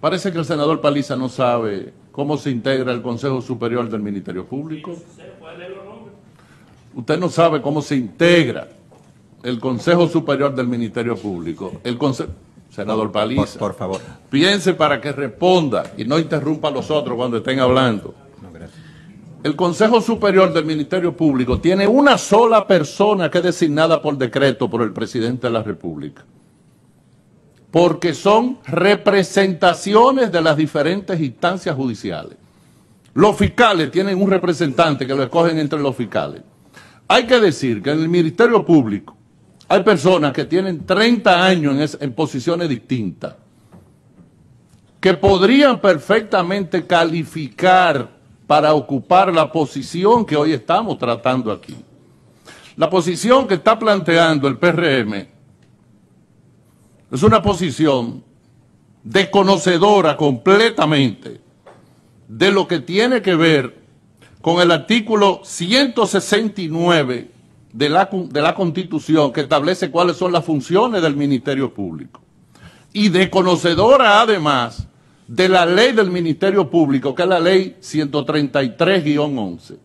Parece que el senador Paliza no sabe cómo se integra el Consejo Superior del Ministerio Público. Usted no sabe cómo se integra el Consejo Superior del Ministerio Público. El Senador Paliza. Por, favor. Piense para que responda y no interrumpa a los otros cuando estén hablando. El Consejo Superior del Ministerio Público tiene una sola persona que es designada por decreto por el presidente de la República porque son representaciones de las diferentes instancias judiciales. Los fiscales tienen un representante que lo escogen entre los fiscales. Hay que decir que en el Ministerio Público hay personas que tienen 30 años en, posiciones distintas, que podrían perfectamente calificar para ocupar la posición que hoy estamos tratando aquí. La posición que está planteando el PRM es una posición desconocedora completamente de lo que tiene que ver con el artículo 169 de la, Constitución que establece cuáles son las funciones del Ministerio Público. Y desconocedora además de la ley del Ministerio Público, que es la ley 133-11.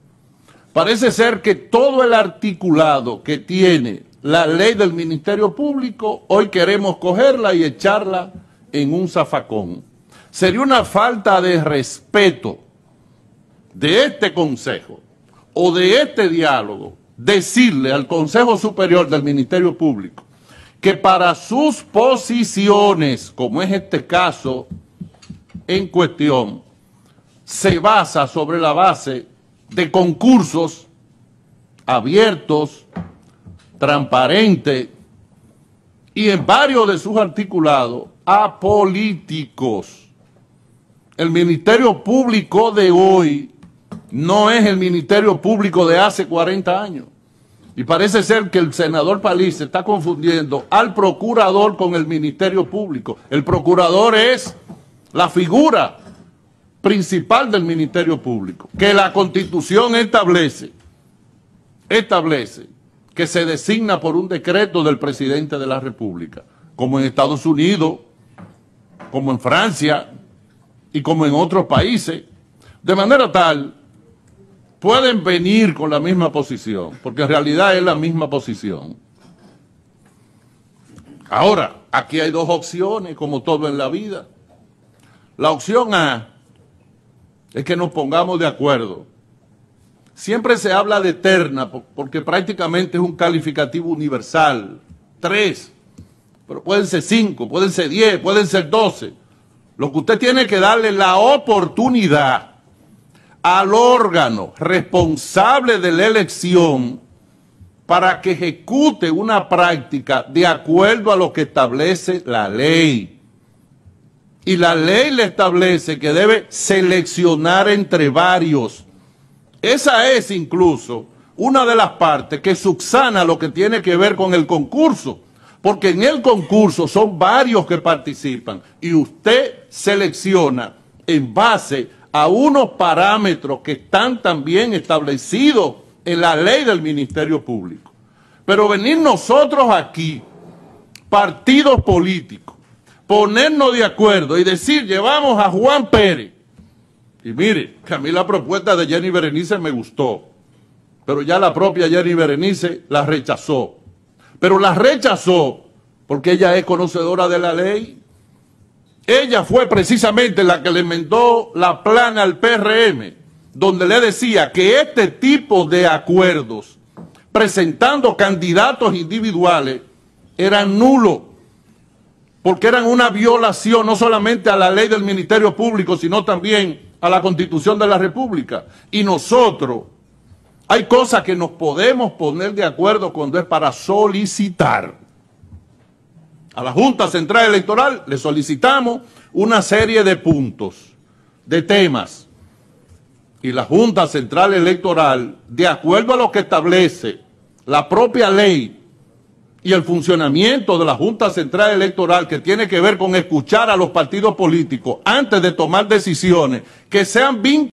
Parece ser que todo el articulado que tiene la ley del Ministerio Público, hoy queremos cogerla y echarla en un zafacón. Sería una falta de respeto de este Consejo o de este diálogo decirle al Consejo Superior del Ministerio Público que para sus posiciones, como es este caso en cuestión, se basa sobre la base de concursos abiertos, transparente y en varios de sus articulados a políticos. El Ministerio Público de hoy no es el Ministerio Público de hace 40 años. Y parece ser que el senador Paliz está confundiendo al procurador con el Ministerio Público. El procurador es la figura principal del Ministerio Público, que la Constitución establece, establece que se designa por un decreto del presidente de la República, como en Estados Unidos, como en Francia y como en otros países, de manera tal pueden venir con la misma posición, porque en realidad es la misma posición. Ahora, aquí hay dos opciones, como todo en la vida. La opción A es que nos pongamos de acuerdo Siempre se habla de Eterna, porque prácticamente es un calificativo universal. Tres, pero pueden ser cinco, pueden ser diez, pueden ser doce. Lo que usted tiene que darle la oportunidad al órgano responsable de la elección para que ejecute una práctica de acuerdo a lo que establece la ley. Y la ley le establece que debe seleccionar entre varios esa es incluso una de las partes que subsana lo que tiene que ver con el concurso, porque en el concurso son varios que participan y usted selecciona en base a unos parámetros que están también establecidos en la ley del Ministerio Público. Pero venir nosotros aquí, partidos políticos, ponernos de acuerdo y decir, llevamos a Juan Pérez, y mire, que a mí la propuesta de Jenny Berenice me gustó, pero ya la propia Jenny Berenice la rechazó. Pero la rechazó porque ella es conocedora de la ley. Ella fue precisamente la que le enmendó la plana al PRM, donde le decía que este tipo de acuerdos, presentando candidatos individuales, eran nulos, porque eran una violación no solamente a la ley del Ministerio Público, sino también a la Constitución de la República. Y nosotros, hay cosas que nos podemos poner de acuerdo cuando es para solicitar. A la Junta Central Electoral le solicitamos una serie de puntos, de temas. Y la Junta Central Electoral, de acuerdo a lo que establece la propia ley y el funcionamiento de la Junta Central Electoral que tiene que ver con escuchar a los partidos políticos antes de tomar decisiones que sean vinculadas.